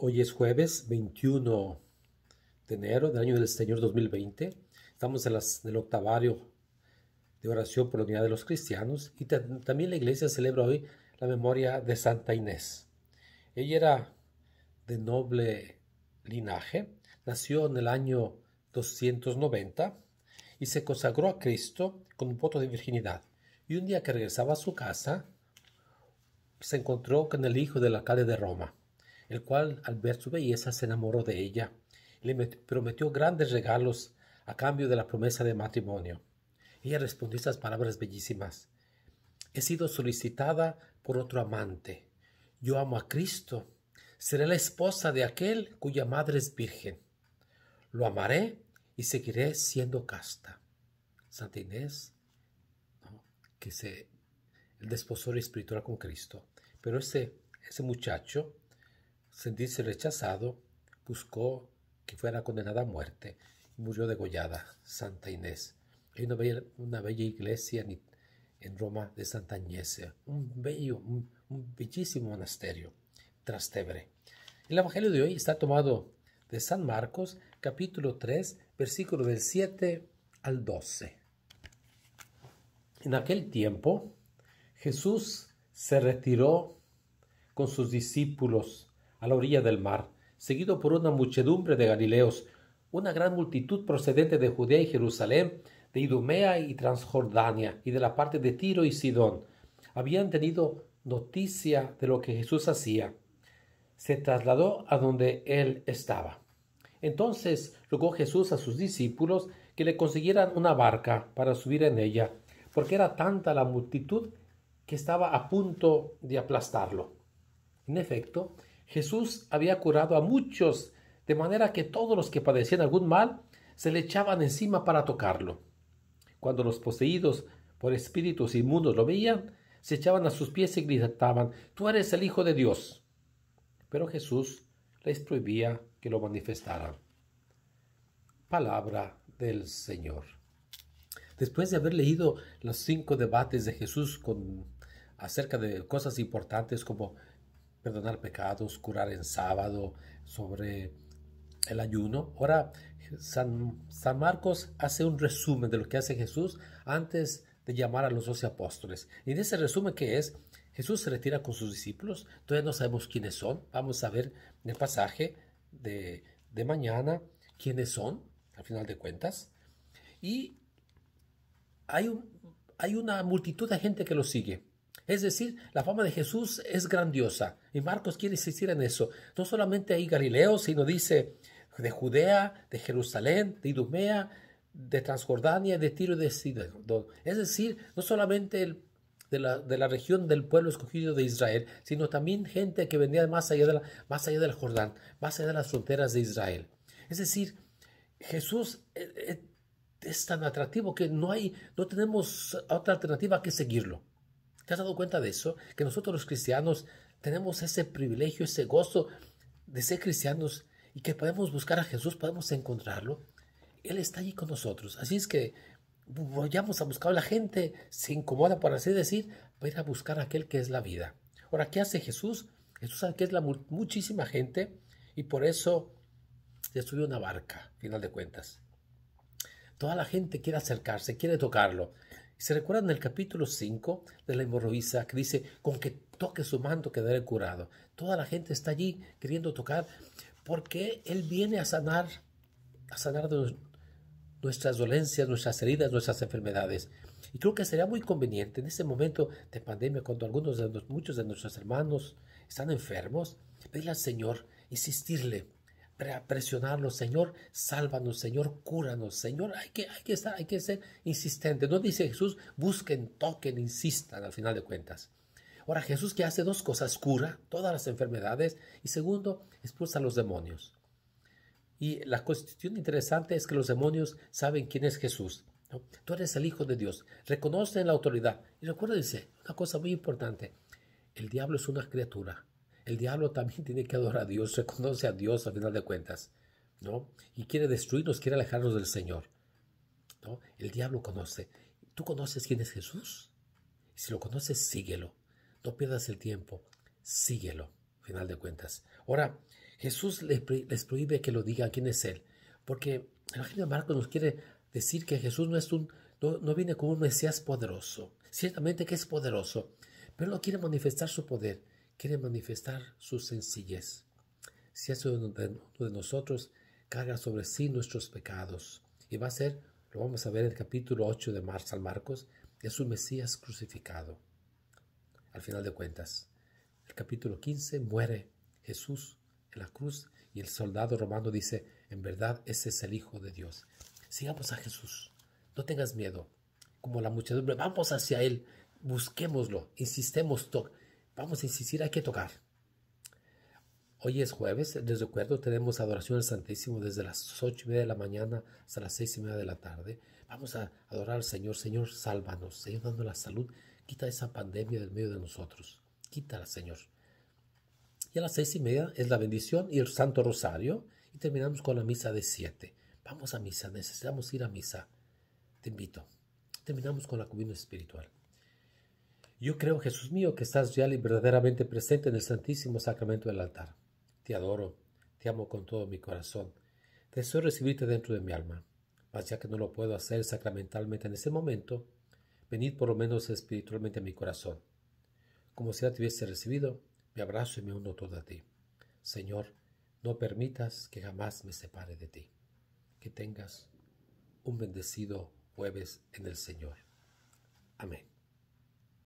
Hoy es jueves 21 de enero del año del Señor 2020. Estamos en, las, el octavario de oración por la unidad de los cristianos y también la iglesia celebra hoy la memoria de Santa Inés. Ella era de noble linaje, nació en el año 290 y se consagró a Cristo con un voto de virginidad. Y un día que regresaba a su casa, se encontró con el hijo del alcalde de Roma el cual al ver su belleza se enamoró de ella le prometió grandes regalos a cambio de la promesa de matrimonio. Ella respondió estas palabras bellísimas. He sido solicitada por otro amante. Yo amo a Cristo. Seré la esposa de aquel cuya madre es virgen. Lo amaré y seguiré siendo casta. Santa Inés, que se el desposor espiritual con Cristo. Pero ese, ese muchacho sentirse rechazado, buscó que fuera condenada a muerte y murió degollada, Santa Inés. Hay una bella, una bella iglesia en, Roma de Santa inés eh, un bello, un, bellísimo monasterio, Trastevere. El Evangelio de hoy está tomado de San Marcos, capítulo 3, versículo del 7 al 12. En aquel tiempo, Jesús se retiró con sus discípulos a la orilla del mar, seguido por una muchedumbre de Galileos, una gran multitud procedente de Judea y Jerusalén, de Idumea y Transjordania, y de la parte de Tiro y Sidón. Habían tenido noticia de lo que Jesús hacía. Se trasladó a donde él estaba. Entonces rogó Jesús a sus discípulos que le consiguieran una barca para subir en ella, porque era tanta la multitud que estaba a punto de aplastarlo. En efecto, Jesús había curado a muchos, de manera que todos los que padecían algún mal se le echaban encima para tocarlo. Cuando los poseídos por espíritus inmundos lo veían, se echaban a sus pies y gritaban, Tú eres el Hijo de Dios. Pero Jesús les prohibía que lo manifestaran. Palabra del Señor. Después de haber leído los cinco debates de Jesús acerca de cosas importantes como perdonar pecados, curar en sábado, sobre el ayuno. Ahora, San, San Marcos hace un resumen de lo que hace Jesús antes de llamar a los doce apóstoles. Y en ese resumen que es, Jesús se retira con sus discípulos, todavía no sabemos quiénes son, vamos a ver en el pasaje de, de mañana quiénes son, al final de cuentas. Y hay, un, hay una multitud de gente que lo sigue. Es decir, la fama de Jesús es grandiosa y Marcos quiere insistir en eso. No solamente hay Galileo, sino dice de Judea, de Jerusalén, de Idumea, de Transjordania, de Tiro y de Sidón. Es decir, no solamente de la, región del pueblo escogido de Israel, sino también gente que venía más allá, de más allá del Jordán, más allá de las fronteras de Israel. Es decir, Jesús es, eh, eh, es tan atractivo que no, hay, no tenemos otra alternativa que seguirlo. ¿Te has dado cuenta de eso? Que nosotros los cristianos tenemos ese privilegio, ese gozo de ser cristianos y que podemos buscar a Jesús, podemos encontrarlo. Él está allí con nosotros. Así es que vayamos a buscar. La gente se incomoda, por así decir, para ir a buscar a aquel que es la vida. Ahora, ¿qué hace Jesús? Jesús sabe que es la muchísima gente y por eso se subió una barca, final de cuentas. Toda la gente quiere acercarse, quiere tocarlo. ¿Se recuerdan el capítulo 5 de la hemorroísa que dice, con que toque su manto quedaré curado? Toda la gente está allí queriendo tocar porque Él viene a sanar, a sanar nuestras dolencias, nuestras heridas, nuestras enfermedades. Y creo que sería muy conveniente en ese momento de pandemia, cuando algunos de los, muchos de nuestros hermanos están enfermos, pedirle al Señor, insistirle, presionarnos, Señor, sálvanos, Señor, cúranos, Señor, hay que, hay que hay que ser insistente. No dice Jesús, busquen, toquen, insistan al final de cuentas. Ahora, Jesús que hace dos cosas, cura todas las enfermedades y segundo, expulsa a los demonios. Y la cuestión interesante es que los demonios saben quién es Jesús. Tú eres el Hijo de Dios, reconocen la autoridad. Y recuérdense, una cosa muy importante, el diablo es una criatura, el diablo también tiene que adorar a Dios, reconoce a Dios a final de cuentas, ¿no? Y quiere destruirnos, quiere alejarnos del Señor, ¿no? El diablo conoce. ¿Tú conoces quién es Jesús? Si lo conoces, síguelo. No pierdas el tiempo, síguelo, a final de cuentas. Ahora, Jesús les, prohíbe que lo digan quién es Él, porque el Evangelio de Marcos nos quiere decir que Jesús no, es un, no, no viene como un Mesías poderoso. Ciertamente que es poderoso, pero no quiere manifestar su poder quiere manifestar su sencillez. Si eso uno de nosotros, carga sobre sí nuestros pecados. Y va a ser, lo vamos a ver en el capítulo 8 de San Marcos, es un Mesías crucificado. Al final de cuentas, el capítulo 15 muere Jesús en la cruz y el soldado romano dice, en verdad ese es el Hijo de Dios. Sigamos a Jesús, no tengas miedo, como la muchedumbre, vamos hacia Él, busquémoslo, insistemos, to Vamos a insistir, hay que tocar. Hoy es jueves, les recuerdo, tenemos adoración al Santísimo desde las ocho y media de la mañana hasta las seis y media de la tarde. Vamos a adorar al Señor. Señor, sálvanos. Señor, dando la salud. Quita esa pandemia del medio de nosotros. Quítala, Señor. Y a las seis y media es la bendición y el Santo Rosario. Y terminamos con la misa de siete. Vamos a misa, necesitamos ir a misa. Te invito. Terminamos con la comunión espiritual. Yo creo, Jesús mío, que estás real y verdaderamente presente en el Santísimo Sacramento del altar. Te adoro, te amo con todo mi corazón. Deseo recibirte dentro de mi alma. Mas ya que no lo puedo hacer sacramentalmente en este momento, venid por lo menos espiritualmente a mi corazón. Como si ya te hubiese recibido, me abrazo y me uno todo a ti. Señor, no permitas que jamás me separe de ti. Que tengas un bendecido jueves en el Señor. Amén.